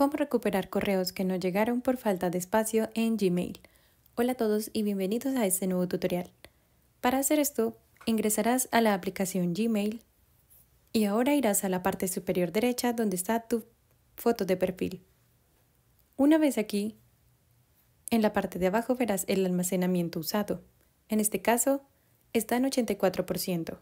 Cómo recuperar correos que no llegaron por falta de espacio en Gmail. Hola a todos y bienvenidos a este nuevo tutorial. Para hacer esto, ingresarás a la aplicación Gmail y ahora irás a la parte superior derecha donde está tu foto de perfil. Una vez aquí, en la parte de abajo verás el almacenamiento usado. En este caso, está en 84%.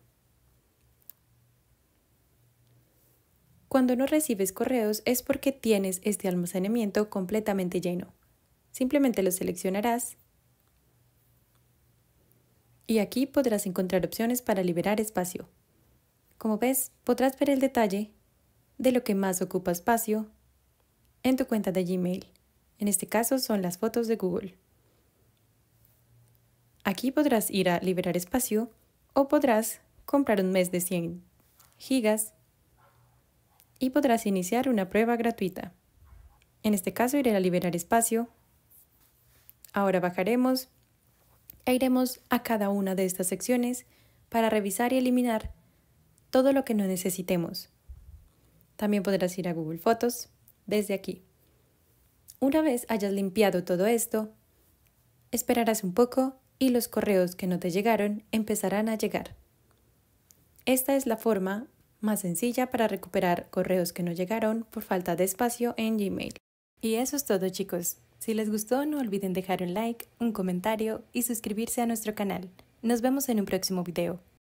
Cuando no recibes correos es porque tienes este almacenamiento completamente lleno. Simplemente lo seleccionarás y aquí podrás encontrar opciones para liberar espacio. Como ves, podrás ver el detalle de lo que más ocupa espacio en tu cuenta de Gmail. En este caso son las fotos de Google. Aquí podrás ir a liberar espacio o podrás comprar un mes de 100 gigas y podrás iniciar una prueba gratuita. En este caso iré a liberar espacio. Ahora bajaremos e iremos a cada una de estas secciones para revisar y eliminar todo lo que no necesitemos. También podrás ir a Google Fotos desde aquí. Una vez hayas limpiado todo esto, esperarás un poco y los correos que no te llegaron empezarán a llegar. Esta es la forma más sencilla para recuperar correos que no llegaron por falta de espacio en Gmail. Y eso es todo chicos. Si les gustó no olviden dejar un like, un comentario y suscribirse a nuestro canal. Nos vemos en un próximo video.